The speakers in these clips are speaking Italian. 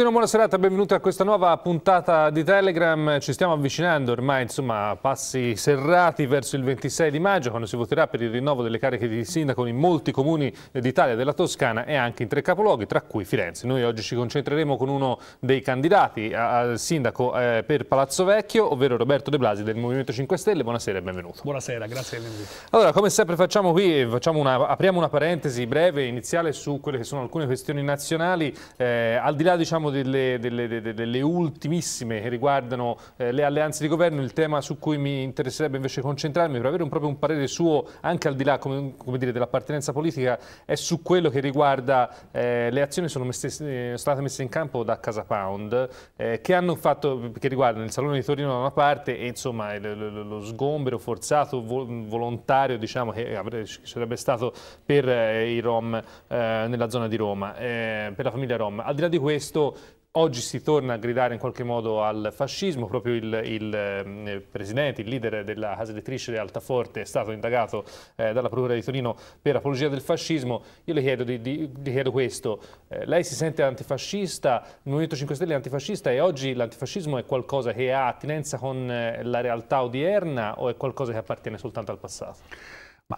Constantino, buona serata, benvenuti a questa nuova puntata di Telegram. Ci stiamo avvicinando ormai, insomma, a passi serrati verso il 26 di maggio, quando si voterà per il rinnovo delle cariche di sindaco in molti comuni d'Italia, della Toscana e anche in tre capoluoghi, tra cui Firenze. Noi oggi ci concentreremo con uno dei candidati al sindaco eh, per Palazzo Vecchio, ovvero Roberto De Blasi del Movimento 5 Stelle. Buonasera e benvenuto. Buonasera, grazie dell'invito. Allora, come sempre facciamo qui, facciamo una, apriamo una parentesi breve, iniziale su quelle che sono alcune questioni nazionali, eh, al di là, diciamo, sono delle, delle, delle, delle, ultimissime che riguardano eh, le alleanze di governo, il tema su cui mi interesserebbe invece concentrarmi per avere un, proprio un parere suo, anche al di là dell'appartenenza politica, è su quello che riguarda eh, le azioni che sono messe, eh, state messe in campo da Casa Pound, eh, che, hanno fatto, che riguardano il Salone di Torino da una parte e insomma lo, lo sgombero forzato, vol volontario diciamo, che avrebbe, sarebbe stato per eh, i Rom eh, nella zona di Roma, per la famiglia Rom. Al di là di questo, Oggi si torna a gridare in qualche modo al fascismo, proprio il, il eh, presidente, il leader della casa elettrice di Altaforte è stato indagato eh, dalla Procura di Torino per apologia del fascismo. Io le chiedo, di, di, le chiedo questo, eh, lei si sente antifascista, il Movimento 5 Stelle è antifascista e oggi l'antifascismo è qualcosa che ha attinenza con eh, la realtà odierna o è qualcosa che appartiene soltanto al passato?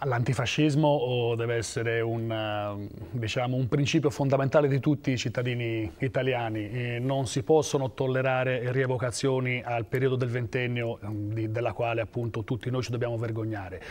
l'antifascismo deve essere un, eh, diciamo, un, principio fondamentale di tutti i cittadini italiani. E non si possono tollerare rievocazioni al periodo del ventennio mm, di, della quale appunto tutti noi ci dobbiamo vergognare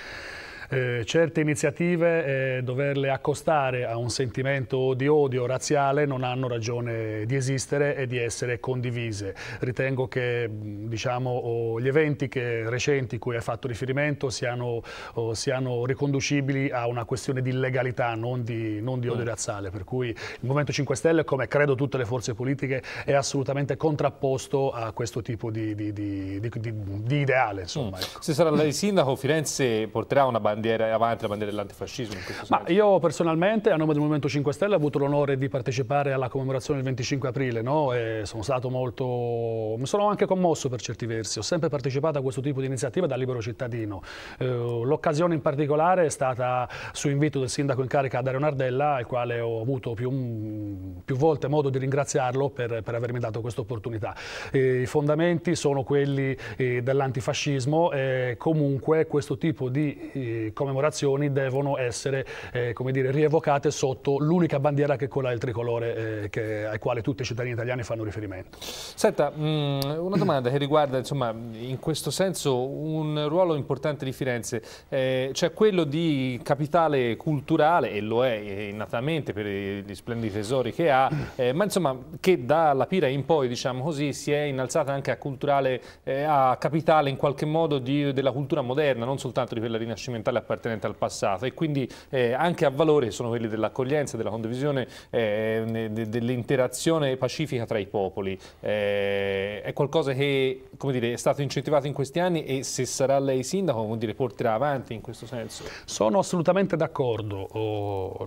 eh, certe iniziative eh, doverle accostare a un sentimento di odio razziale non hanno ragione di esistere e di essere condivise. Ritengo che diciamo, gli eventi che, recenti cui hai fatto riferimento siano, oh, siano, riconducibili a una questione di illegalità, non di, non di odio mm. razziale, per cui il Movimento 5 Stelle, come credo tutte le forze politiche, è assolutamente contrapposto a questo tipo di, di, di ideale. Insomma, mm. ecco. Se sarà lei sindaco, Firenze porterà una bandiera bandiera avanti, la bandiera dell'antifascismo? Ma io personalmente, a nome del Movimento 5 Stelle, ho avuto l'onore di partecipare alla commemorazione del 25 aprile, no? e sono stato molto... mi sono anche commosso per certi versi, ho sempre partecipato a questo tipo di iniziativa da libero cittadino. Eh, L'occasione in particolare è stata su invito del sindaco in carica Dario Nardella, al quale ho avuto più, mm, più volte modo di ringraziarlo per, per avermi dato questa opportunità. Eh, I fondamenti sono quelli eh, dell'antifascismo, comunque questo tipo di eh, commemorazioni devono essere eh, come dire, rievocate sotto l'unica bandiera che è quella del tricolore eh, che, al quale tutti i cittadini italiani fanno riferimento. Senta, mh, mm, una domanda che riguarda insomma, in questo senso un ruolo importante di Firenze, eh, cioè quello di capitale culturale, e lo è eh, innatamente per gli splendidi tesori che ha, eh, ma insomma che dalla Pira in poi diciamo così, si è innalzata anche a, culturale, eh, a capitale in qualche modo di, della cultura moderna, non soltanto di quella rinascimentale appartenente al passato e quindi eh, anche a valore sono quelli dell'accoglienza, della condivisione, eh, dell'interazione pacifica tra i popoli. Eh, è qualcosa che dire, è stato incentivato in questi anni e se sarà lei sindaco dire, porterà avanti in questo senso. Sono assolutamente d'accordo. Oh,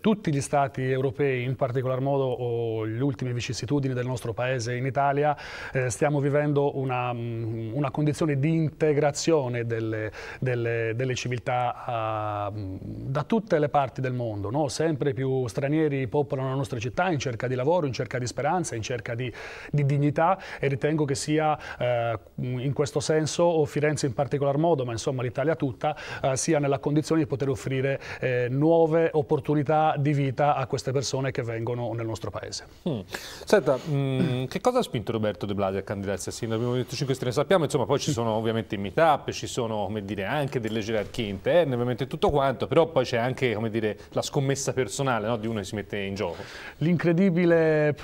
Tutti gli stati europei, in particolar modo oh, le ultime vicissitudini del nostro paese in Italia, eh, stiamo vivendo una, mm, una, condizione di integrazione delle, delle, delle le civiltà uh, da tutte le parti del mondo, no? sempre più stranieri popolano la nostra città in cerca di lavoro, in cerca di speranza, in cerca di, di dignità e ritengo che sia uh, in questo senso, o Firenze in particolar modo, ma insomma l'Italia tutta, uh, sia nella condizione di poter offrire eh, nuove opportunità di vita a queste persone che vengono nel nostro paese. Mm. Senta, mm, che cosa ha spinto Roberto De Blasi a candidarsi a sindaco Abbiamo Movimento 5 Stelle? Sappiamo, insomma, poi ci sono ovviamente i meetup, ci sono, come dire, anche delle generazioni gerarchie interne, eh, ovviamente tutto quanto, però poi c'è anche dire, la scommessa personale no? di uno che si mette in gioco. L'incredibile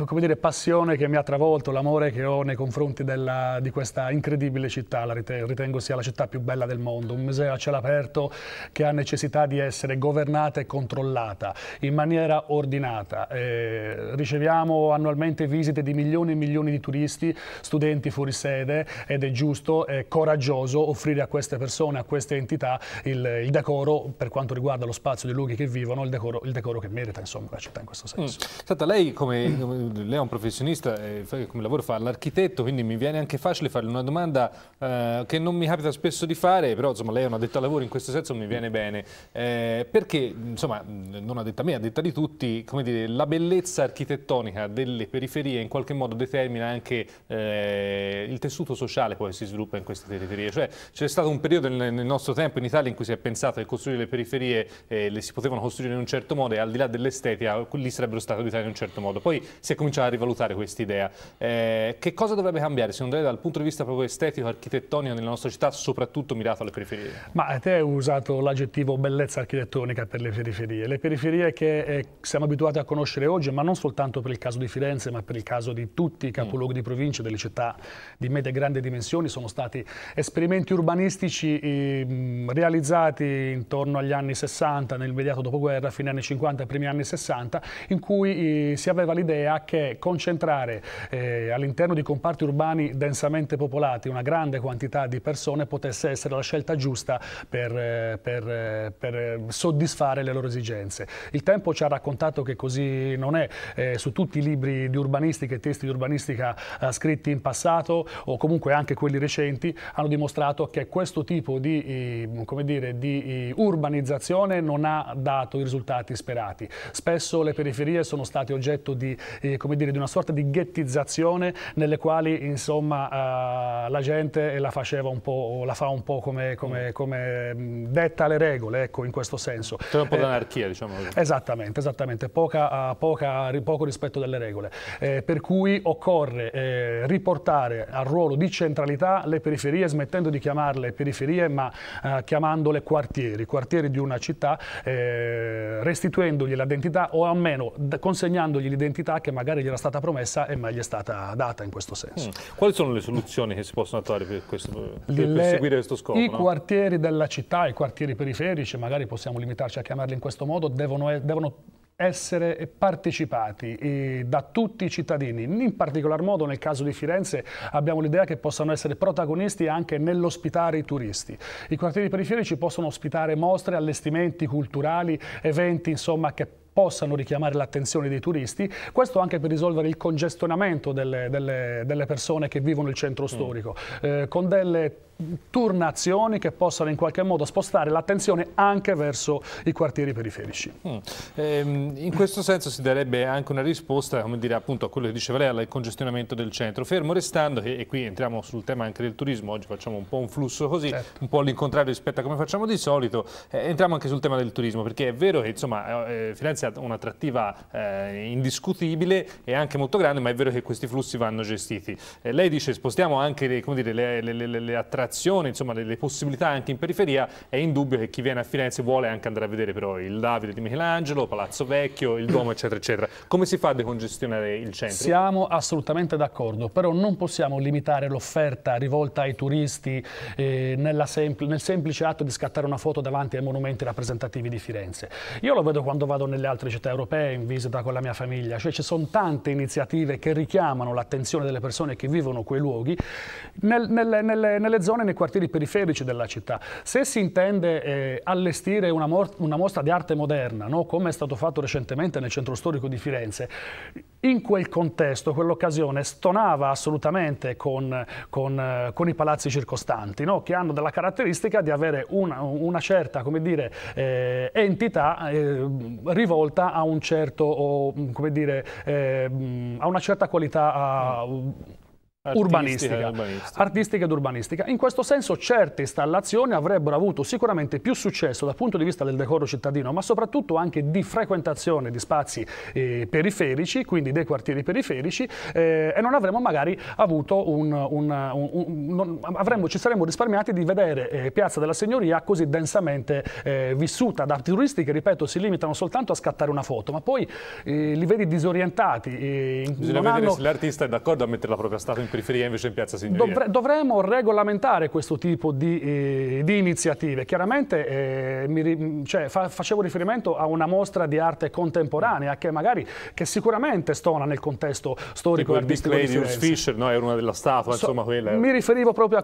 passione che mi ha travolto, l'amore che ho nei confronti della, di questa incredibile città, la ritengo, ritengo sia la città più bella del mondo, un museo a cielo aperto che ha necessità di essere governata e controllata in maniera ordinata. Eh, riceviamo annualmente visite di milioni e milioni di turisti, studenti fuori sede ed è giusto, e coraggioso offrire a queste persone, a queste entità il, il, decoro per quanto riguarda lo spazio dei luoghi che vivono, il decoro, il decoro che merita insomma, la città in questo mm. senso. Mm. Senta, lei, come, come, lei è un professionista, eh, come lavoro fa l'architetto, quindi mi viene anche facile farle una domanda eh, che non mi capita spesso di fare, però insomma, lei è una detta lavoro in questo senso mi viene bene, eh, perché insomma, non ha detta me, ha detta di tutti, come dire, la bellezza architettonica delle periferie in qualche modo determina anche eh, il tessuto sociale poi si sviluppa in queste periferie, cioè c'è stato un periodo nel, nel nostro tempo in Italia d'Italia in cui si è pensato che costruire le periferie eh, le si potevano costruire in un certo modo e al di là dell'estetica lì sarebbero state abitate in un certo modo. Poi si è cominciato a rivalutare questa idea. Eh, che cosa dovrebbe cambiare secondo lei dal punto di vista proprio estetico, architettonico nella nostra città, soprattutto mirato alle periferie? Ma te hai usato l'aggettivo bellezza architettonica per le periferie. Le periferie che eh, siamo abituati a conoscere oggi, ma non soltanto per il caso di Firenze, ma per il caso di tutti i capoluoghi mm. di provincia, delle città di medie e grandi dimensioni, sono stati esperimenti urbanistici eh, realizzati realizzati intorno agli anni 60, nell'immediato immediato dopoguerra, fine anni 50 primi anni 60, in cui eh, si aveva l'idea che concentrare eh, all'interno di comparti urbani densamente popolati una grande quantità di persone potesse essere la scelta giusta per, eh, per, eh, per soddisfare le loro esigenze. Il tempo ci ha raccontato che così non è. Eh, su tutti i libri di urbanistica e testi di urbanistica scritti in passato o comunque anche quelli recenti hanno dimostrato che questo tipo di dire, di eh, urbanizzazione non ha dato i risultati sperati. Spesso le periferie sono state oggetto di, eh, dire, di una sorta di ghettizzazione nelle quali insomma, eh, la gente la, faceva un po', la fa un po' come, come, mm. come mm, detta le regole, ecco, in questo senso. C'è un po' eh, d'anarchia, diciamo Esattamente, esattamente. Poca, eh, poca, poco rispetto delle regole. Eh, per cui occorre riportare al ruolo di centralità le periferie, smettendo di chiamarle periferie, ma chiamarle chiamandole quartieri, quartieri di una città, eh, restituendogli l'identità o almeno consegnandogli l'identità che magari gli era stata promessa e mai gli è stata data in questo senso. Mm. Quali sono le soluzioni che si possono attuare per, questo, per le, perseguire questo scopo? I no? quartieri della città, i quartieri periferici, magari possiamo limitarci a chiamarli in questo modo, devono, devono essere partecipati da tutti i cittadini, in particolar modo nel caso di Firenze abbiamo l'idea che possano essere protagonisti anche nell'ospitare i turisti. I quartieri periferici possono ospitare mostre, allestimenti culturali, eventi insomma che possano richiamare l'attenzione dei turisti, questo anche per risolvere il congestionamento delle, delle, delle persone che vivono il centro mm. storico, eh, con delle turnazioni che possano in qualche modo spostare l'attenzione anche verso i quartieri periferici. Mm. Ehm, in questo senso si darebbe anche una risposta come dire, appunto, a quello che diceva lei al congestionamento del centro, fermo restando, e, e, qui entriamo sul tema anche del turismo, oggi facciamo un po' un flusso così, certo. un po' all'incontrario rispetto a come facciamo di solito, eh, entriamo anche sul tema del turismo perché è vero che insomma, eh, eh Firenze ha un'attrattiva eh, indiscutibile e anche molto grande, ma è vero che questi flussi vanno gestiti. Eh, lei dice spostiamo anche dire, le, le, le, le attrazioni attrazione, insomma le, le, possibilità anche in periferia, è indubbio che chi viene a Firenze vuole anche andare a vedere però il Davide di Michelangelo, Palazzo Vecchio, il Duomo eccetera eccetera. Come si fa a decongestionare il centro? Siamo assolutamente d'accordo, però non possiamo limitare l'offerta rivolta ai turisti eh, sempl nel semplice atto di scattare una foto davanti ai monumenti rappresentativi di Firenze. Io lo vedo quando vado nelle altre città europee in visita con la mia famiglia, cioè ci sono tante iniziative che richiamano l'attenzione delle persone che vivono quei luoghi nel, nelle, nelle, nelle zone zone, nei quartieri periferici della città. Se si intende eh, allestire una, una, mostra di arte moderna, no? come è stato fatto recentemente nel centro storico di Firenze, in quel contesto, quell'occasione, stonava assolutamente con, con, eh, con, i palazzi circostanti, no? che hanno della caratteristica di avere una, una certa dire, eh, entità eh, rivolta a, un certo, o, dire, eh, a, una certa qualità. A, urbanistica, urbanistica, artistica ed urbanistica. In questo senso certe installazioni avrebbero avuto sicuramente più successo dal punto di vista del decoro cittadino, ma soprattutto anche di frequentazione di spazi eh, periferici, quindi dei quartieri periferici, eh, e non avremmo magari avuto un... un, un, un non, avremmo, ci saremmo risparmiati di vedere eh, Piazza della Signoria così densamente eh, vissuta da turisti che, ripeto, si limitano soltanto a scattare una foto, ma poi eh, li vedi disorientati. Eh, Bisogna vedere hanno... se l'artista è d'accordo a mettere la propria statua in periferia invece in piazza Signoria. Dovre dovremmo regolamentare questo tipo di, eh, di iniziative. Chiaramente eh, mi, cioè, fa facevo riferimento a una mostra di arte contemporanea che magari che sicuramente stona nel contesto storico e artistico di Firenze. Fisher, no? Era una della statua, so, insomma quella. Era... Mi riferivo proprio a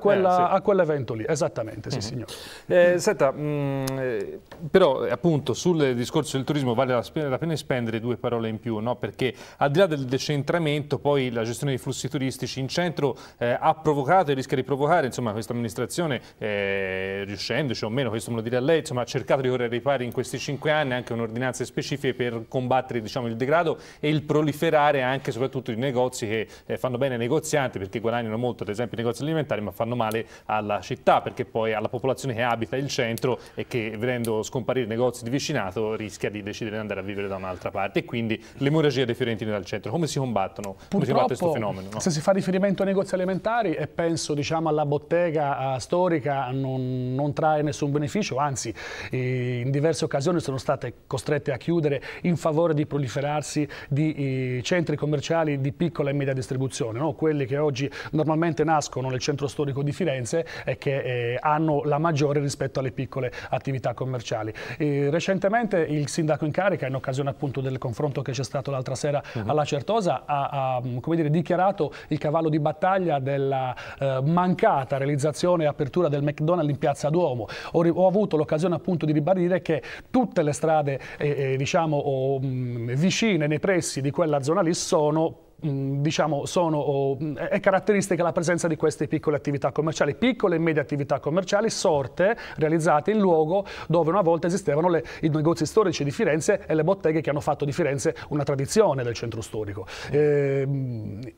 eh, quell'evento sì. quell lì, esattamente, sì mhm. eh, mm signore. Mm. Senta, mh, però eh, appunto sul discorso del turismo vale la pena spendere due parole in più, no? Perché al di là del decentramento poi la gestione dei flussi turistici incende centro eh, ha provocato e rischia di provocare, insomma questa amministrazione, eh, riuscendoci o meno, questo me lo dirà lei, insomma, ha cercato di correre ai ripari in questi cinque anni anche un'ordinanza specifica per combattere diciamo, il degrado e il proliferare anche soprattutto di negozi che eh, fanno bene ai negozianti perché guadagnano molto ad esempio i negozi alimentari ma fanno male alla città perché poi alla popolazione che abita il centro e che vedendo scomparire i negozi di vicinato rischia di decidere di andare a vivere da un'altra parte e quindi l'emorragia dei fiorentini dal centro. Come si combattono? Purtroppo, Come si combatte questo fenomeno? No? Se si fa riferimento attento ai negozi alimentari e penso diciamo, alla bottega eh, storica non, non, trae nessun beneficio, anzi in diverse occasioni sono state costrette a chiudere in favore di proliferarsi di centri commerciali di piccola e media distribuzione, no? quelli che oggi normalmente nascono nel centro storico di Firenze e che eh, hanno la maggiore rispetto alle piccole attività commerciali. E recentemente il sindaco in carica, in occasione appunto del confronto che c'è stato l'altra sera mhm. alla Certosa, ha, ha dire, dichiarato il cavallo di di battaglia della eh, mancata realizzazione e apertura del McDonald's in Piazza Duomo. Ho, ho avuto l'occasione appunto di ribadire che tutte le strade eh, eh, diciamo, oh, mh, mm, vicine nei pressi di quella zona lì sono Mm, diciamo, sono, mm, è caratteristica la presenza di queste piccole attività commerciali, piccole e medie attività commerciali sorte, realizzate in luogo dove una volta esistevano le, i negozi storici di Firenze e le botteghe che hanno fatto di Firenze una tradizione del centro storico. Eh,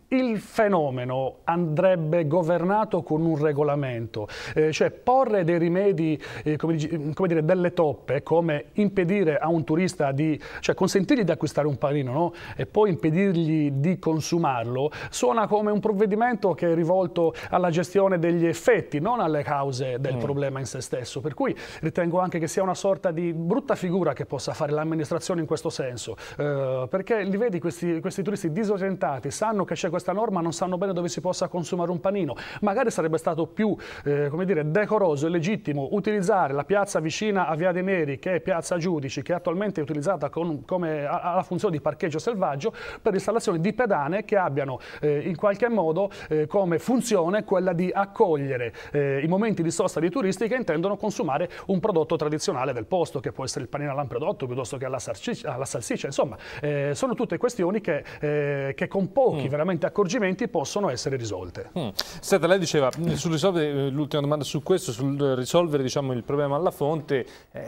il fenomeno andrebbe governato con un regolamento, eh, cioè porre dei rimedi, eh, come, mm, come, dire, delle toppe, come impedire a un turista di, cioè consentirgli di acquistare un panino no? e poi impedirgli di consumare consumarlo, suona come un provvedimento che è rivolto alla gestione degli effetti, non alle cause del mm. problema in se stesso. Per cui ritengo anche che sia una sorta di brutta figura che possa fare l'amministrazione in questo senso, eh, perché li vedi questi, questi turisti disorientati, sanno che c'è questa norma, non sanno bene dove si possa consumare un panino. Magari sarebbe stato più eh, come dire, decoroso e legittimo utilizzare la piazza vicina a Via dei Neri, che è Piazza Giudici, che attualmente è utilizzata con, come, alla funzione di parcheggio selvaggio, per l'installazione di pedali umane che abbiano eh, in qualche modo eh, come funzione quella di accogliere eh, i momenti di sosta dei turisti che intendono consumare un prodotto tradizionale del posto, che può essere il panino all'amprodotto piuttosto che alla salsiccia, alla salsiccia. insomma, eh, sono tutte questioni che, eh, che con pochi mm. veramente accorgimenti possono essere risolte. Mm. Senta, lei diceva, mm, eh, l'ultima domanda su questo, sul risolvere diciamo, il problema alla fonte,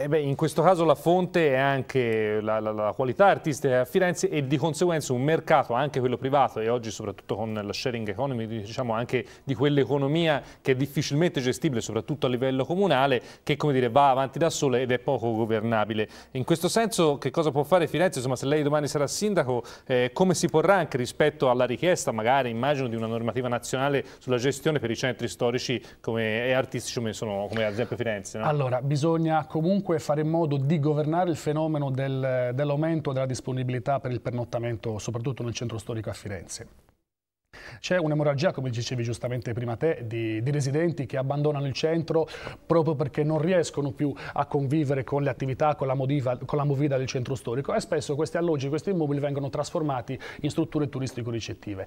beh, in questo caso la fonte è anche la, la, la qualità artistica a Firenze e di conseguenza un mercato, anche quello privato, privato e oggi soprattutto con la sharing economy, diciamo anche di quell'economia che è difficilmente gestibile, soprattutto a livello comunale, che come dire, va avanti da sole ed è poco governabile. In questo senso che cosa può fare Firenze? Insomma, se lei domani sarà sindaco, eh, come si porrà anche rispetto alla richiesta, magari immagino, di una normativa nazionale sulla gestione per i centri storici come, e artistici come, sono, come ad esempio Firenze? No? Allora, bisogna comunque fare in modo di governare il fenomeno del, dell'aumento della disponibilità per il pernottamento, soprattutto nel centro storico a Firenze. C'è un'emorragia, come dicevi giustamente prima te, di, di, residenti che abbandonano il centro proprio perché non riescono più a convivere con le attività, con la, modiva, con la movida del centro storico e spesso questi alloggi, questi immobili vengono trasformati in strutture turistico-ricettive.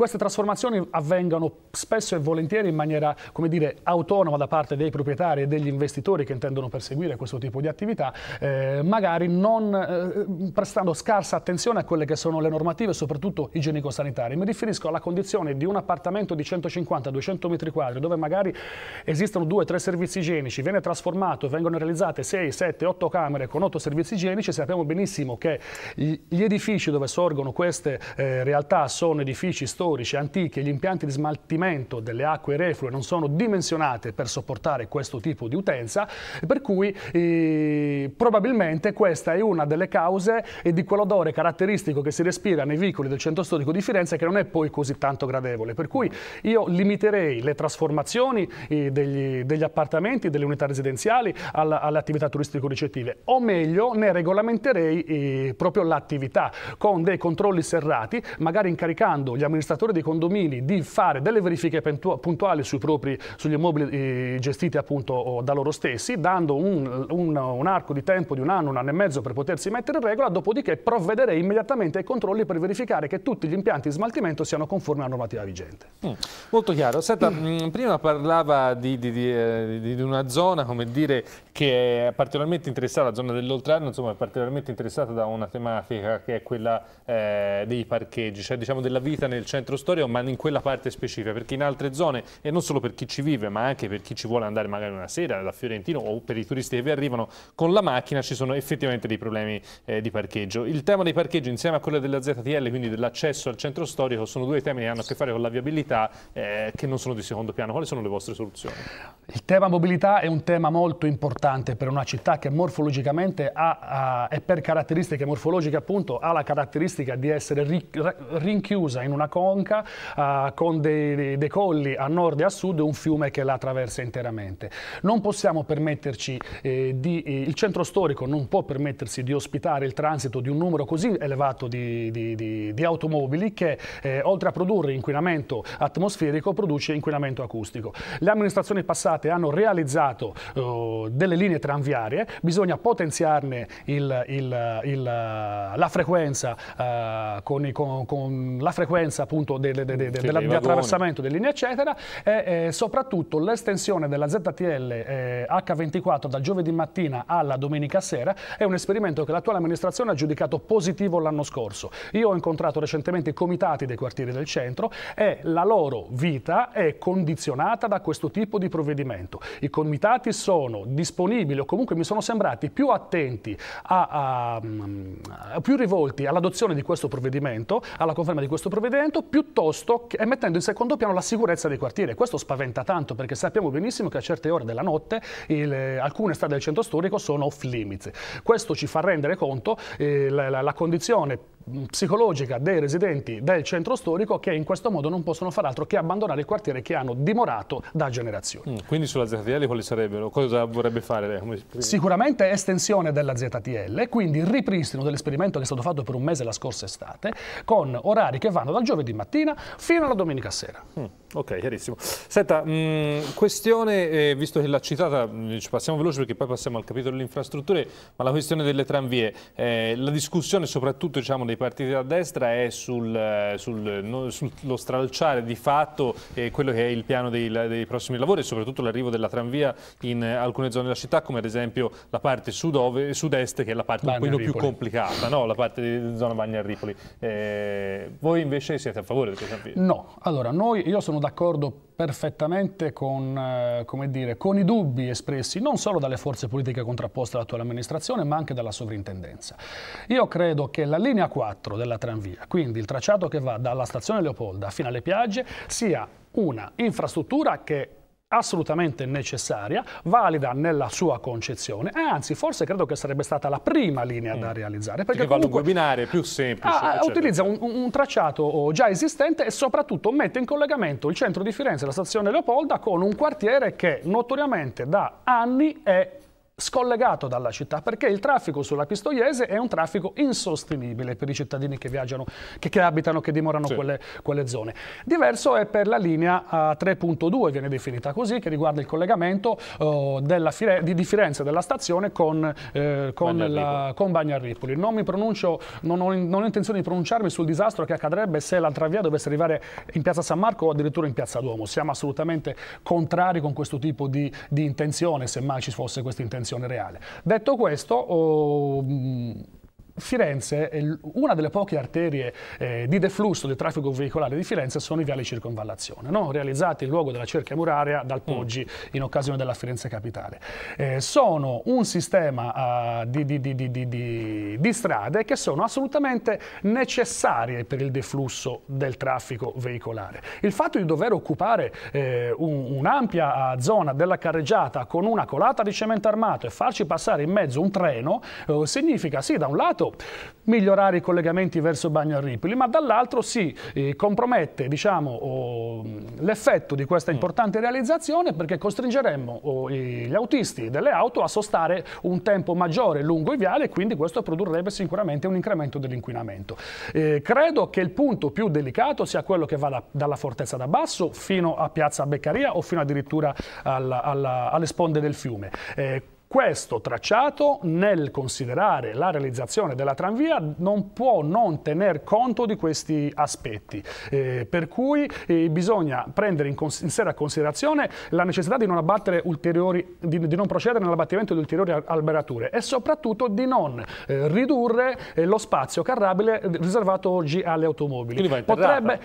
Queste trasformazioni avvengano spesso e volentieri in maniera, come dire, autonoma da parte dei proprietari e degli investitori che intendono perseguire questo tipo di attività, eh, magari non eh, prestando scarsa attenzione a quelle che sono le normative, soprattutto igienico-sanitarie. Mi riferisco alla condizione di un appartamento di 150-200 metri quadri, dove magari esistono due o tre servizi igienici, viene trasformato, e vengono realizzate 6, 7, 8 camere con 8 servizi igienici, sappiamo benissimo che gli edifici dove sorgono queste eh, realtà sono edifici storici, storici antichi e gli impianti di smaltimento delle acque reflue non sono dimensionate per sopportare questo tipo di utenza, per cui eh, probabilmente questa è una delle cause di quell'odore caratteristico che si respira nei vicoli del centro storico di Firenze che non è poi così tanto gradevole. Per cui io limiterei le trasformazioni eh, degli, degli, appartamenti, delle unità residenziali alla, alle attività turistico-ricettive, o meglio ne regolamenterei eh, proprio l'attività con dei controlli serrati, magari incaricando gli amministratori amministratore dei condomini di fare delle verifiche puntuali propri, sugli immobili eh, gestiti appunto da loro stessi, dando un, un, un arco di tempo di un anno, un anno e mezzo per potersi mettere in regola, dopodiché provvedere immediatamente ai controlli per verificare che tutti gli impianti di smaltimento siano conformi alla normativa vigente. Mm, molto chiaro. Senta, mm. mm prima parlava di, di, eh, di, di, una zona, come dire, che è particolarmente interessata, la zona dell'Oltrarno, insomma, è particolarmente interessata da una tematica che è quella eh, dei parcheggi, cioè diciamo della vita nel centro centro storico, ma in quella parte specifica, perché in altre zone, e non solo per chi ci vive, ma anche per chi ci vuole andare magari una sera da Fiorentino o per i turisti che vi arrivano con la macchina, ci sono effettivamente dei problemi eh, di parcheggio. Il tema dei parcheggi insieme a quello della ZTL, quindi dell'accesso al centro storico, sono due temi che hanno a che fare con la viabilità eh, che non sono di secondo piano. Quali sono le vostre soluzioni? Il tema mobilità è un tema molto importante per una città che morfologicamente ha, ha e per caratteristiche morfologiche appunto, ha la caratteristica di essere rinchiusa in una cosa Monca uh, con dei, dei, colli a nord e a sud e un fiume che la attraversa interamente. Non possiamo permetterci eh, di, eh, il centro storico non può permettersi di ospitare il transito di un numero così elevato di, di, di automobili che eh, oltre a produrre inquinamento atmosferico produce inquinamento acustico. Le amministrazioni passate hanno realizzato oh, delle linee tranviarie, bisogna potenziarne il, il, il, la frequenza ah, con, con, con la frequenza appunto appunto de, de, de, dell'attraversamento delle linee eccetera e eh, soprattutto l'estensione della ZTL eh, H24 dal giovedì mattina alla domenica sera è un esperimento che l'attuale amministrazione ha giudicato positivo l'anno scorso. Io ho incontrato recentemente i comitati dei quartieri del centro e la loro vita è condizionata da questo tipo di provvedimento. I comitati sono disponibili o comunque mi sono sembrati più attenti, a, a, a mm, più rivolti all'adozione di questo provvedimento, alla conferma di questo provvedimento, piuttosto che mettendo in secondo piano la sicurezza dei quartieri. Questo spaventa tanto perché sappiamo benissimo che a certe ore della notte il, alcune strade del centro storico sono off limits. Questo ci fa rendere conto eh, la, la, la condizione psicologica dei residenti del centro storico che in questo modo non possono far altro che abbandonare il quartiere che hanno dimorato da generazioni. Mm, quindi sulla ZTL quali sarebbero? Cosa vorrebbe fare lei? Sicuramente estensione della ZTL, quindi ripristino dell'esperimento che è stato fatto per un mese la scorsa estate, con orari che vanno dal giovedì mattina fino alla domenica sera. Mm. Ok, chiarissimo. Senta, mh, mm, questione, eh, visto che l'ha citata, mh, mm, passiamo veloce perché poi passiamo al capitolo delle infrastrutture, ma la questione delle tranvie, eh, la discussione soprattutto diciamo, dei partiti da destra è sul, eh, sul, eh, no, sullo stralciare di fatto eh, quello che è il piano dei, dei prossimi lavori e soprattutto l'arrivo della tranvia in eh, alcune zone della città, come ad esempio la parte sud-est che è la parte un più complicata, no? la parte di zona Bagnarripoli. voi invece siete a favore delle tranvie? No, allora noi, io sono d'accordo perfettamente con, eh, dire, con, i dubbi espressi non solo dalle forze politiche contrapposte all'attuale amministrazione ma anche dalla sovrintendenza. Io credo che la linea 4 della tranvia, quindi il tracciato che va dalla stazione Leopolda fino alle piagge, sia una infrastruttura che assolutamente necessaria, valida nella sua concezione, eh, anzi forse credo che sarebbe stata la prima linea mm. da realizzare. Perché va comunque, webinare, più semplice. Ah, utilizza un, un, tracciato già esistente e soprattutto mette in collegamento il centro di Firenze, la stazione Leopolda, con un quartiere che notoriamente da anni è scollegato dalla città, perché il traffico sulla Pistoiese è un traffico insostenibile per i cittadini che viaggiano, che, che abitano, che dimorano sì. quelle, quelle, zone. Diverso è per la linea 3.2, viene definita così, che riguarda il collegamento uh, Fire di, di, Firenze, della stazione, con, eh, con, la, con Bagnarripoli. Non, pronuncio, non, ho, non, ho, intenzione di pronunciarmi sul disastro che accadrebbe se la travia dovesse arrivare in piazza San Marco o addirittura in piazza Duomo. Siamo assolutamente contrari con questo tipo di, di intenzione, se mai ci fosse questa intenzione situazione reale. Detto questo, oh, mm, Firenze, una delle poche arterie eh, di deflusso del traffico veicolare di Firenze sono i viali circonvallazione, no? realizzati in luogo della cerchia muraria dal mm. Poggi in occasione della Firenze Capitale. Eh, sono un sistema uh, di, di, di, di, strade che sono assolutamente necessarie per il deflusso del traffico veicolare. Il fatto di dover occupare eh, un'ampia ah, zona della carreggiata con una colata di cemento armato e farci passare in mezzo un treno eh, significa sì da un lato migliorare i collegamenti verso Bagno Ripoli, ma dall'altro si eh, compromette diciamo, l'effetto di questa mm. importante realizzazione perché costringeremmo gli autisti delle auto a sostare un tempo maggiore lungo i viali e quindi questo produrrebbe sicuramente un incremento dell'inquinamento. Eh, credo che il punto più delicato sia quello che va da, dalla Fortezza da Basso fino a Piazza Beccaria o fino addirittura alla, alla, alle sponde del fiume. Eh, questo tracciato nel considerare la realizzazione della tranvia non può non tener conto di questi aspetti, eh, per cui eh, bisogna prendere in, in, seria considerazione la necessità di non, di, di non procedere nell'abbattimento di ulteriori alberature e soprattutto di non eh, ridurre eh, lo spazio carrabile riservato oggi alle automobili. Potrebbe,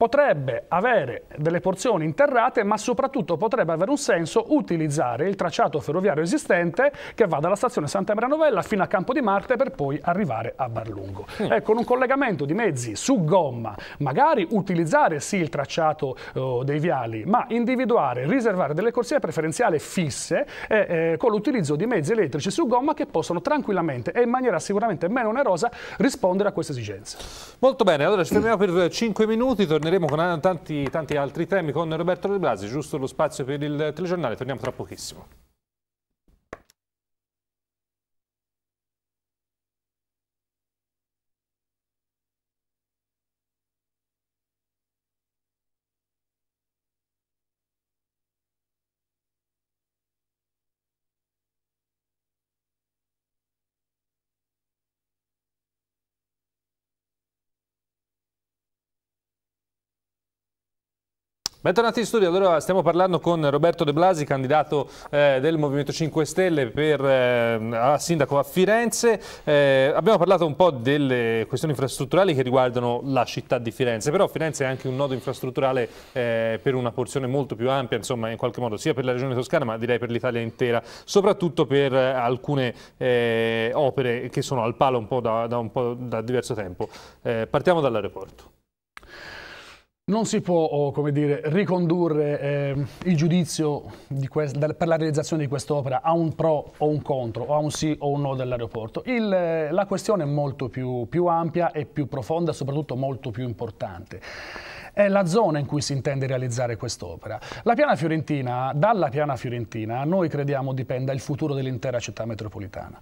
potrebbe avere delle porzioni interrate, ma soprattutto potrebbe avere un senso utilizzare il tracciato ferroviario esistente che va dalla stazione Santa Maria Novella fino a Campo di Marte per poi arrivare a Barlungo. Mm. Eh, con un collegamento di mezzi su gomma, magari utilizzare sì il tracciato eh, dei viali, ma individuare, riservare delle corsie preferenziali fisse eh, eh, con l'utilizzo di mezzi elettrici su gomma che possono tranquillamente e in maniera sicuramente meno onerosa rispondere a queste esigenze. Molto bene, allora ci fermiamo mm. per 5 minuti, torniamo torneremo con tanti, tanti altri temi con Roberto De Blasi, giusto lo spazio per il telegiornale, torniamo tra pochissimo. Bentornati in studio, allora stiamo parlando con Roberto De Blasi, candidato eh, del Movimento 5 Stelle per, eh, a sindaco a Firenze. Eh, abbiamo parlato un po' delle questioni infrastrutturali che riguardano la città di Firenze, però Firenze è anche un nodo infrastrutturale eh, per una porzione molto più ampia, insomma in qualche modo sia per la regione toscana ma direi per l'Italia intera, soprattutto per eh, alcune eh, opere che sono al palo un da, da, un po' da diverso tempo. partiamo dall'aeroporto. Non si può, oh, come dire, ricondurre eh, il giudizio per la realizzazione di quest'opera a un pro o un contro, o a un sì o un no dell'aeroporto. Eh, la questione è molto più, più ampia e più profonda, soprattutto molto più importante è la zona in cui si intende realizzare quest'opera. La piana fiorentina, dalla piana fiorentina, noi crediamo dipenda il futuro dell'intera città metropolitana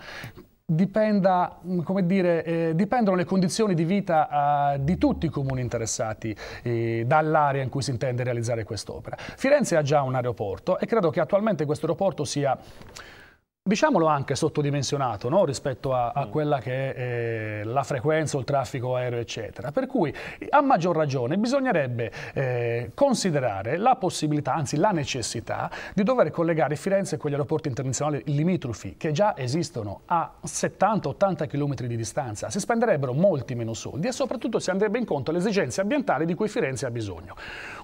dipenda, mm, come dire, eh, dipendono le condizioni di vita eh, di tutti i comuni interessati eh, dall'area in cui si intende realizzare quest'opera. Firenze ha già un aeroporto e credo che attualmente questo aeroporto sia diciamolo anche sottodimensionato no? rispetto a, a, mm. quella che è eh, la frequenza, il traffico aereo eccetera. Per cui a maggior ragione bisognerebbe eh, considerare la possibilità, anzi la necessità di dover collegare Firenze con gli aeroporti internazionali limitrofi che già esistono a 70-80 km di distanza. Si spenderebbero molti meno soldi e soprattutto si andrebbe in conto alle esigenze ambientali di cui Firenze ha bisogno.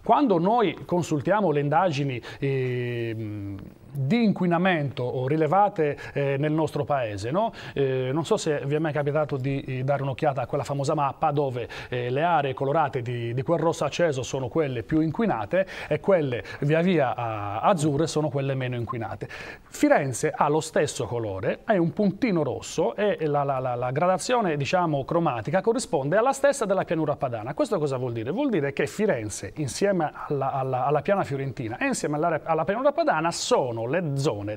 Quando noi consultiamo le indagini eh, di inquinamento rilevate eh, nel nostro paese. No? Eh, non so se vi è mai capitato di eh, dare un'occhiata a quella famosa mappa dove eh, le aree colorate di, di, quel rosso acceso sono quelle più inquinate e quelle via via azzurre sono quelle meno inquinate. Firenze ha lo stesso colore, è un puntino rosso e la, la, la, la gradazione diciamo, cromatica corrisponde alla stessa della pianura padana. Questo cosa vuol dire? Vuol dire che Firenze insieme alla, alla, alla piana fiorentina e insieme alla, alla pianura padana sono le zone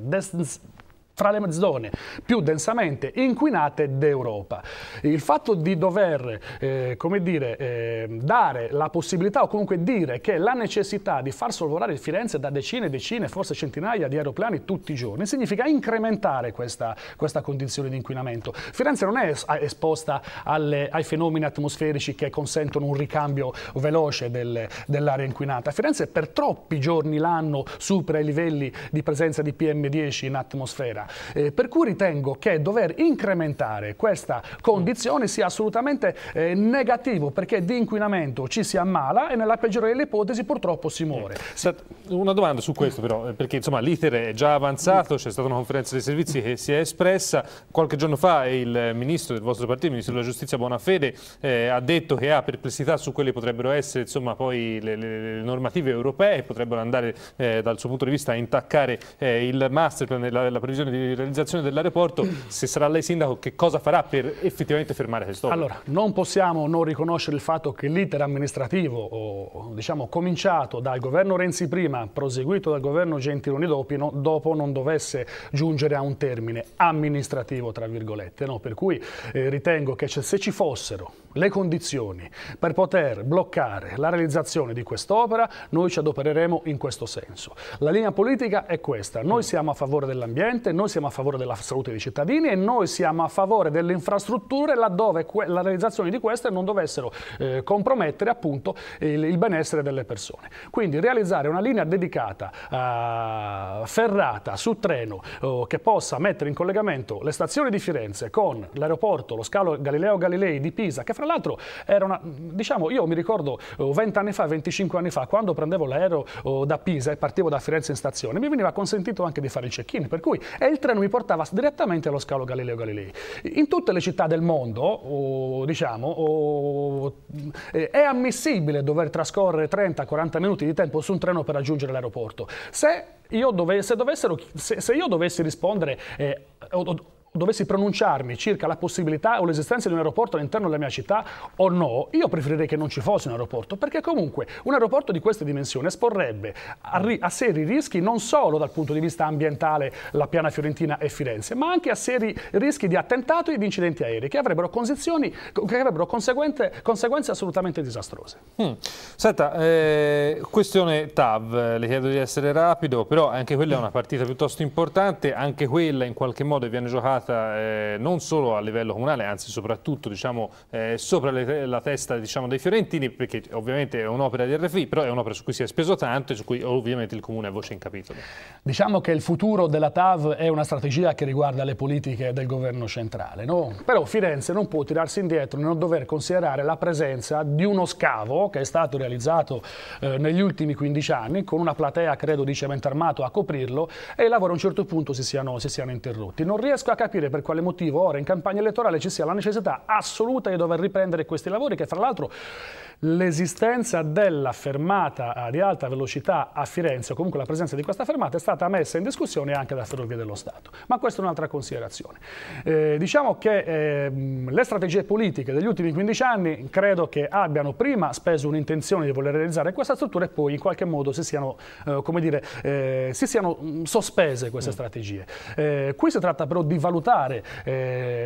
fra le zone più densamente inquinate d'Europa. Il fatto di dover eh, come dire, eh, dare la possibilità o comunque dire che la necessità di far sorvolare Firenze da decine e decine, forse centinaia di aeroplani tutti i giorni, significa incrementare questa, questa condizione di inquinamento. Firenze non è esposta alle, ai fenomeni atmosferici che consentono un ricambio veloce del, dell'aria inquinata. Firenze per troppi giorni l'anno supera i livelli di presenza di PM10 in atmosfera. Eh, per cui ritengo che dover incrementare questa condizione sia assolutamente eh, negativo perché di inquinamento ci si ammala e nella peggiore delle ipotesi purtroppo si muore. Una domanda su questo però, eh, perché insomma l'iter è già avanzato, c'è stata una conferenza dei servizi che si è espressa, qualche giorno fa il ministro del vostro partito, il ministro della giustizia Bonafede, eh, ha detto che ha perplessità su quelle che potrebbero essere insomma, poi le, le, le, normative europee, potrebbero andare eh, dal suo punto di vista a intaccare eh, il master plan, la, la previsione di di realizzazione dell'aeroporto, se sarà lei sindaco che cosa farà per effettivamente fermare quest'opera? Allora, non possiamo non riconoscere il fatto che l'iter amministrativo, o, diciamo cominciato dal governo Renzi prima, proseguito dal governo Gentiloni dopo, dopo non dovesse giungere a un termine amministrativo, tra virgolette, no? per cui eh, ritengo che se ci fossero le condizioni per poter bloccare la realizzazione di quest'opera, noi ci adopereremo in questo senso. La linea politica è questa, noi siamo a favore dell'ambiente, noi noi siamo a favore della salute dei cittadini e noi siamo a favore delle infrastrutture laddove la realizzazione di queste non dovessero eh, compromettere appunto il, il, benessere delle persone. Quindi realizzare una linea dedicata, eh, ferrata, su treno, eh, che possa mettere in collegamento le stazioni di Firenze con l'aeroporto, lo scalo Galileo Galilei di Pisa, che fra l'altro era una, diciamo, io mi ricordo 20 anni fa, 25 anni fa, quando prendevo l'aereo oh, da Pisa e partivo da Firenze in stazione, mi veniva consentito anche di fare il check-in, per cui è il il treno mi portava direttamente allo scalo Galileo Galilei. In tutte le città del mondo, diciamo, eh, è ammissibile dover trascorrere 30-40 minuti di tempo su un treno per raggiungere l'aeroporto. Se, se, se, io dovessi rispondere... Eh, o, dovessi pronunciarmi circa la possibilità o l'esistenza di un aeroporto all'interno della mia città o no, io preferirei che non ci fosse un aeroporto, perché comunque un aeroporto di queste dimensioni esporrebbe a, a seri rischi non solo dal punto di vista ambientale la piana fiorentina e Firenze, ma anche a seri rischi di attentato e di incidenti aerei che avrebbero, che avrebbero conseguenze assolutamente disastrose. Mm. Senta, eh, questione TAV, le chiedo di essere rapido, però anche quella è una partita piuttosto importante, anche quella in qualche modo viene giocata portata eh, non solo a livello comunale, anzi soprattutto diciamo, eh, sopra le, la testa diciamo, dei fiorentini, perché ovviamente è un'opera di RFI, però è un'opera su cui si è speso tanto e su cui ovviamente il Comune ha voce in capitolo. Diciamo che il futuro della TAV è una strategia che riguarda le politiche del governo centrale, no? però Firenze non può tirarsi indietro nel dover considerare la presenza di uno scavo che è stato realizzato eh, negli ultimi 15 anni con una platea credo di cemento armato a coprirlo e i lavori a un certo punto si siano, si siano interrotti. Non riesco a capire capire per quale motivo ora in campagna elettorale ci sia la necessità assoluta di dover riprendere questi lavori che fra l'altro l'esistenza della fermata eh, di alta velocità a Firenze, o comunque la presenza di questa fermata, è stata messa in discussione anche da Ferrovie dello Stato. Ma questa è un'altra considerazione. Eh, diciamo che eh, le strategie politiche degli ultimi 15 anni credo che abbiano prima speso un'intenzione di voler realizzare questa struttura e poi in qualche modo si siano, eh, come dire, eh, si siano mm, sospese queste mm. strategie. Eh, qui si tratta però di valutare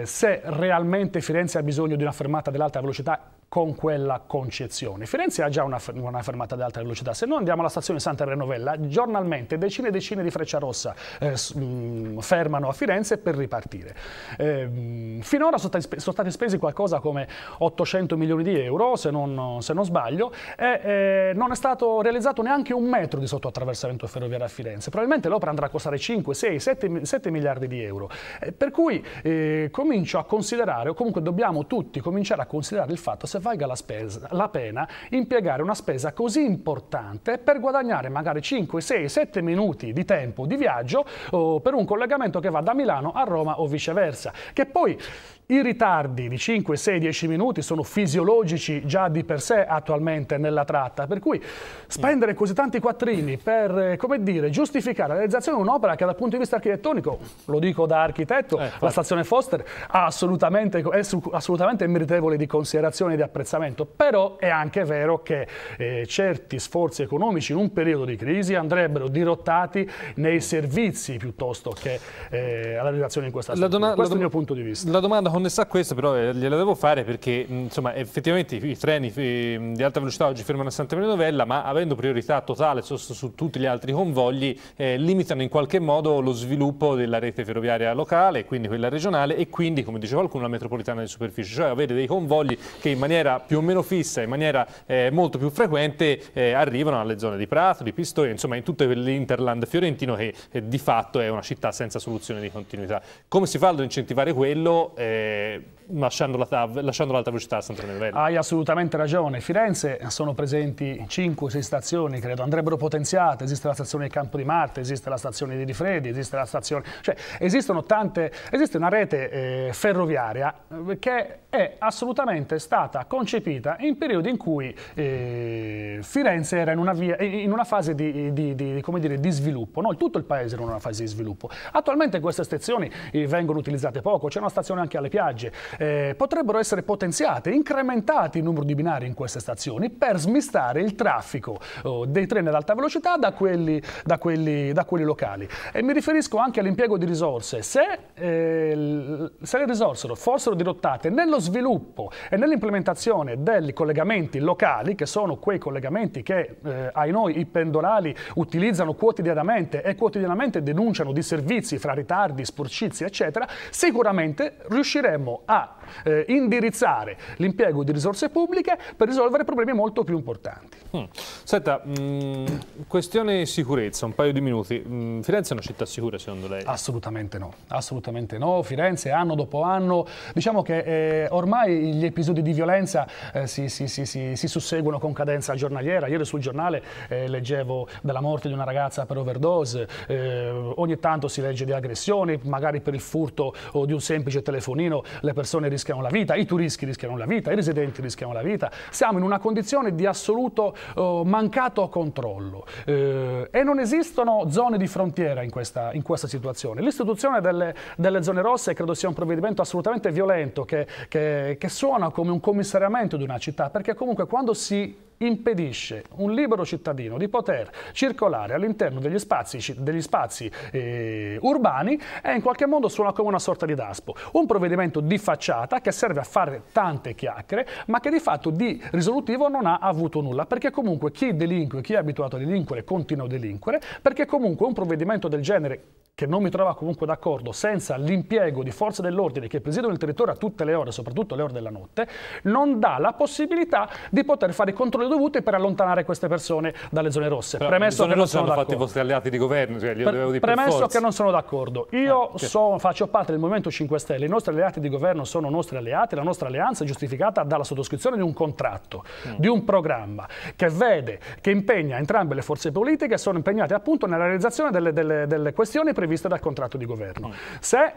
se realmente Firenze ha bisogno di una fermata dell'alta velocità con quella concezione. Firenze ha già una, una fermata ad alta velocità, se noi andiamo alla stazione Santa Renovella, giornalmente decine e decine di freccia rossa eh, mm, fermano a Firenze per ripartire. Eh, finora sono stati, sono stati, spesi qualcosa come 800 milioni di euro, se non, se non sbaglio, e eh, non è stato realizzato neanche un metro di sottoattraversamento ferroviario a Firenze. Probabilmente l'opera andrà a costare 5, 6, 7, 7 miliardi di euro. Eh, per cui eh, comincio a considerare, o comunque dobbiamo tutti cominciare a considerare il fatto se valga la, spesa, la pena impiegare una spesa così importante per guadagnare magari 5, 6, 7 minuti di tempo di viaggio oh, per un collegamento che va da Milano a Roma o viceversa. Che poi i ritardi di 5, 6, 10 minuti sono fisiologici già di per sé attualmente nella tratta, per cui spendere così tanti quattrini per, eh, come dire, giustificare la realizzazione di un'opera che dal punto di vista architettonico, lo dico da architetto, eh, la stazione Foster assolutamente, è assolutamente meritevole di considerazione e di apprezzamento, però è anche vero che eh, certi sforzi economici in un periodo di crisi andrebbero dirottati nei servizi piuttosto che eh, alla realizzazione in questa stazione. Questo è il mio punto di vista. La domanda con non ne sa questo, però eh, gliela devo fare perché insomma, effettivamente i treni di alta velocità oggi fermano a Santa Maria Novella, ma avendo priorità totale su, su tutti gli altri convogli, eh, limitano in qualche modo lo sviluppo della rete ferroviaria locale, quindi quella regionale e quindi, come diceva qualcuno, la metropolitana di superficie, cioè avere dei convogli che in maniera più o meno fissa, in maniera eh, molto più frequente, eh, arrivano alle zone di Prato, di Pistoia, insomma in tutto l'interland fiorentino che eh, di fatto è una città senza soluzione di continuità. Come si fa ad incentivare quello? Eh, äh, lasciando, la, lasciando l'alta velocità a Sant'Antonio Vello. Hai assolutamente ragione. Firenze sono presenti 5-6 stazioni, credo, andrebbero potenziate. Esiste la stazione del Campo di Marte, esiste la stazione di Rifredi, esiste la stazione... Cioè, esistono tante... Esiste una rete eh, ferroviaria eh, che è assolutamente stata concepita in periodi in cui eh, Firenze era in una, via, in una fase di, di, di, dire, di sviluppo. No? Tutto il paese era in una fase di sviluppo. Attualmente queste stazioni eh, vengono utilizzate poco. C'è una stazione anche alle piagge eh, potrebbero essere potenziati, incrementati il numero di binari in queste stazioni per smistare il traffico oh, dei treni ad alta velocità da quelli, da quelli, da quelli locali. E mi riferisco anche all'impiego di risorse. Se, eh, se le risorse fossero dirottate nello sviluppo e nell'implementazione dei collegamenti locali, che sono quei collegamenti che eh, ai noi i pendolari utilizzano quotidianamente e quotidianamente denunciano di servizi fra ritardi, sporcizi, eccetera, sicuramente riusciremmo a eh, indirizzare l'impiego di risorse pubbliche per risolvere problemi molto più importanti. Mm. Senta, mh, mm, questione sicurezza, un paio di minuti. Mh, mm, Firenze è una città sicura secondo lei? Assolutamente no, assolutamente no. Firenze anno dopo anno, diciamo che eh, ormai gli episodi di violenza eh, si, si, si, si, susseguono con cadenza giornaliera. Ieri sul giornale eh, leggevo della morte di una ragazza per overdose, eh, ogni tanto si legge di aggressioni, magari per il furto o di un semplice telefonino le persone persone rischiano la vita, i turisti rischiano la vita, i residenti rischiano la vita. Siamo in una condizione di assoluto uh, mancato controllo uh, e non esistono zone di frontiera in questa, in questa situazione. L'istituzione delle, delle, zone rosse credo sia un provvedimento assolutamente violento che, che, che suona come un commissariamento di una città perché comunque quando si impedisce un libero cittadino di poter circolare all'interno degli spazi, degli spazi eh, urbani è in qualche modo suona come una sorta di daspo. Un provvedimento di facciata che serve a fare tante chiacchiere ma che di fatto di risolutivo non ha avuto nulla perché comunque chi delinque, chi è abituato a delinquere continua a delinquere perché comunque un provvedimento del genere che non mi trova comunque d'accordo senza l'impiego di forze dell'ordine che presidono il territorio a tutte le ore, soprattutto le ore della notte, non dà la possibilità di poter fare i controlli dovuti per allontanare queste persone dalle zone rosse. Però premesso che non sono d'accordo. i vostri alleati di governo, cioè gli per, Premesso per che non sono d'accordo. Io ah, sono, faccio parte del Movimento 5 Stelle, i nostri alleati di governo sono nostri alleati, la nostra alleanza è giustificata dalla sottoscrizione di un contratto, mm. di un programma che vede, che impegna entrambe le forze politiche sono impegnate appunto nella realizzazione delle, delle, delle questioni prevista dal contratto di governo. Mm. Se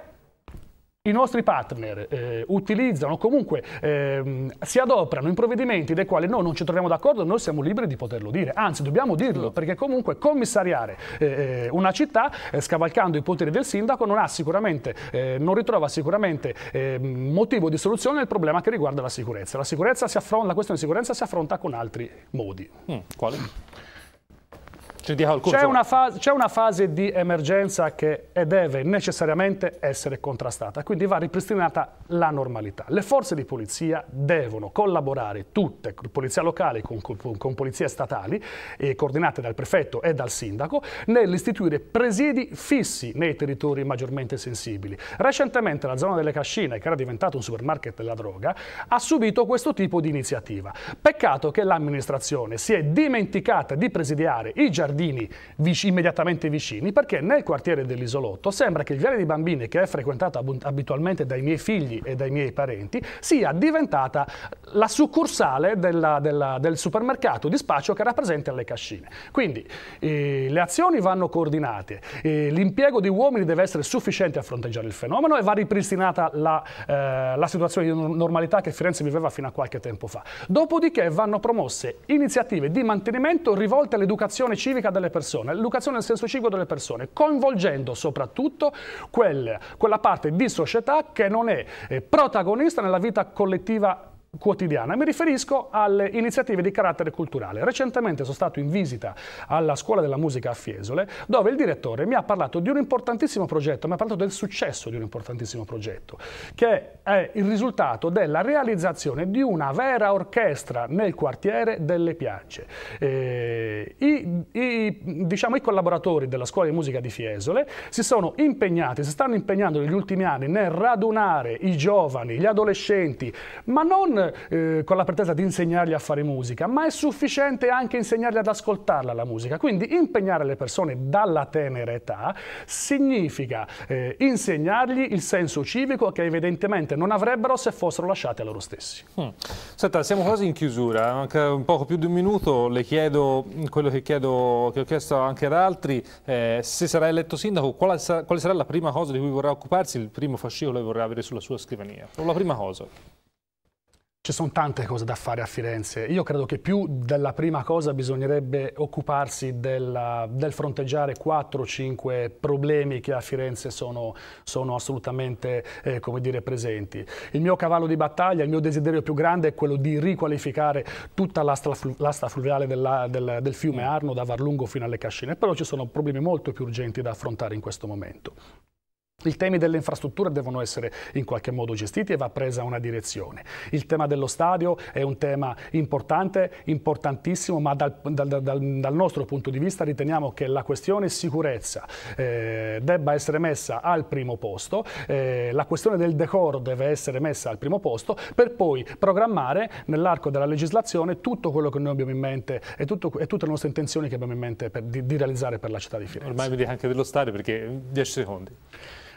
i nostri partner eh, utilizzano, comunque eh, si adoperano in provvedimenti dei quali noi non ci troviamo d'accordo, noi siamo liberi di poterlo dire, anzi dobbiamo dirlo, mm. perché comunque commissariare eh, eh una città eh, scavalcando i poteri del sindaco non, eh, non ritrova sicuramente ehm, motivo di soluzione al problema che riguarda la sicurezza. La, sicurezza affronta, la, questione di sicurezza si affronta con altri modi. Mm, quali? C'è una, fase, una fase di emergenza che deve necessariamente essere contrastata, quindi va ripristinata la normalità. Le forze di polizia devono collaborare tutte, polizia locale con, con, con polizie statali, eh, coordinate dal prefetto e dal sindaco, nell'istituire presidi fissi nei territori maggiormente sensibili. Recentemente la zona delle Cascine, che era diventata un supermarket della droga, ha subito questo tipo di iniziativa. Peccato che l'amministrazione si è dimenticata di presidiare i giardini giardini vic immediatamente vicini, perché nel quartiere dell'isolotto sembra che il viale di bambini, che è frequentata abitualmente dai miei figli e dai miei parenti, sia diventata la succursale della, della, del supermercato di spaccio che rappresenta le cascine. Quindi eh, le azioni vanno coordinate, eh, l'impiego di uomini deve essere sufficiente a fronteggiare il fenomeno e va ripristinata la, eh, la situazione di normalità che Firenze viveva fino a qualche tempo fa. Dopodiché vanno promosse iniziative di mantenimento rivolte all'educazione civica pubblica delle persone, l'educazione nel senso civico delle persone, coinvolgendo soprattutto quel, quella parte di società che non è eh, protagonista nella vita collettiva quotidiana. Mi riferisco alle iniziative di carattere culturale. Recentemente sono stato in visita alla Scuola della Musica a Fiesole, dove il direttore mi ha parlato di un importantissimo progetto, mi ha parlato del successo di un importantissimo progetto, che è il risultato della realizzazione di una vera orchestra nel quartiere delle Piagge. Eh, i, i, diciamo, I collaboratori della Scuola di Musica di Fiesole si sono impegnati, si stanno impegnando negli ultimi anni nel radunare i giovani, gli adolescenti, ma non eh, con la pretesa di insegnargli a fare musica, ma è sufficiente anche insegnargli ad ascoltarla la musica. Quindi impegnare le persone dalla tenera età significa eh, insegnargli il senso civico che evidentemente non avrebbero se fossero lasciati a loro stessi. Mm. Senta, siamo quasi in chiusura, manca un poco più di un minuto, le chiedo quello che, chiedo, che ho chiesto anche ad altri, eh, se sarà eletto sindaco, quale sarà, quale sarà la prima cosa di cui vorrà occuparsi, il primo fascicolo che vorrà avere sulla sua scrivania? O la prima cosa? Ci sono tante cose da fare a Firenze. Io credo che più della prima cosa bisognerebbe occuparsi della, del fronteggiare 4-5 problemi che a Firenze sono, sono assolutamente eh, dire, presenti. Il mio cavallo di battaglia, il mio desiderio più grande è quello di riqualificare tutta l'asta flu, fluviale della, del, del, fiume mm. Arno da Varlungo fino alle Cascine, però ci sono problemi molto più urgenti da affrontare in questo momento. I temi delle infrastrutture devono essere in qualche modo gestiti e va presa una direzione. Il tema dello stadio è un tema importante, importantissimo, ma dal, dal, dal, dal nostro punto di vista riteniamo che la questione sicurezza eh, debba essere messa al primo posto, eh, la questione del decoro deve essere messa al primo posto per poi programmare nell'arco della legislazione tutto quello che noi abbiamo in mente e, tutto, e tutte le nostre intenzioni che abbiamo in mente per, di, di, realizzare per la città di Firenze. Ormai mi dica anche dello stadio perché 10 secondi.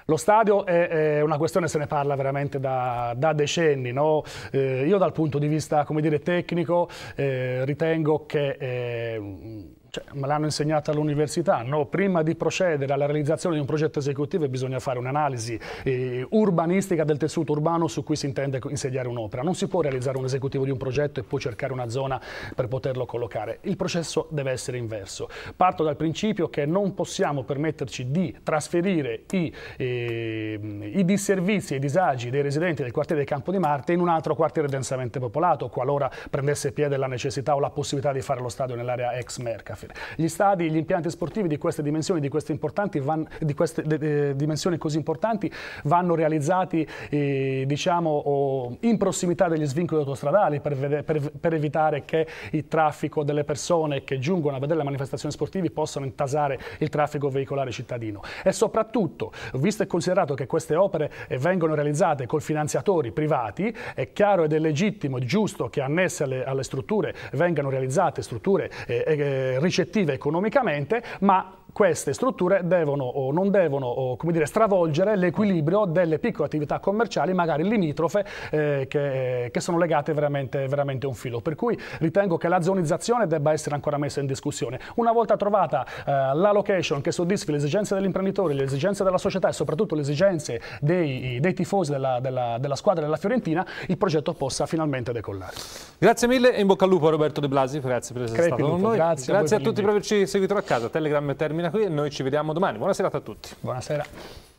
Lo stadio è, è una questione, se ne parla veramente da, da decenni. No? Eh, io dal punto di vista dire, tecnico eh, ritengo che... Eh, cioè, me l'hanno insegnata all'università, no? prima di procedere alla realizzazione di un progetto esecutivo bisogna fare un'analisi eh, urbanistica del tessuto urbano su cui si intende insediare un'opera. Non si può realizzare un esecutivo di un progetto e poi cercare una zona per poterlo collocare. Il processo deve essere inverso. Parto dal principio che non possiamo permetterci di trasferire i, eh, i disservizi e i disagi dei residenti del quartiere del Campo di Marte in un altro quartiere densamente popolato, qualora prendesse piede la necessità o la possibilità di fare lo stadio nell'area ex Mercafe essere. Gli stadi, gli impianti sportivi di queste dimensioni, di queste, van, di queste de, de, dimensioni così importanti, vanno realizzati eh, diciamo, in prossimità degli svincoli autostradali per, per, per, evitare che il traffico delle persone che giungono a vedere le manifestazioni sportive possano intasare il traffico veicolare cittadino. E soprattutto, visto e considerato che queste opere eh, vengono realizzate con finanziatori privati, è chiaro ed è legittimo, e giusto che annesse alle, alle strutture vengano realizzate strutture eh, eh ricettive economicamente, ma queste strutture devono o non devono o, come dire, stravolgere l'equilibrio delle piccole attività commerciali, magari limitrofe, eh, che, che, sono legate veramente, veramente a un filo. Per cui ritengo che la zonizzazione debba essere ancora messa in discussione. Una volta trovata eh, la location che soddisfi le esigenze dell'imprenditore, le esigenze della società e soprattutto le esigenze dei, dei tifosi della, della, della squadra della Fiorentina, il progetto possa finalmente decollare. Grazie mille e in bocca al lupo a Roberto De Blasi, grazie per essere Crepi stato con noi. Grazie, grazie a, a tutti per averci seguito a casa. Telegram Termine termina qui e noi ci vediamo domani. Buona serata a tutti. Buonasera.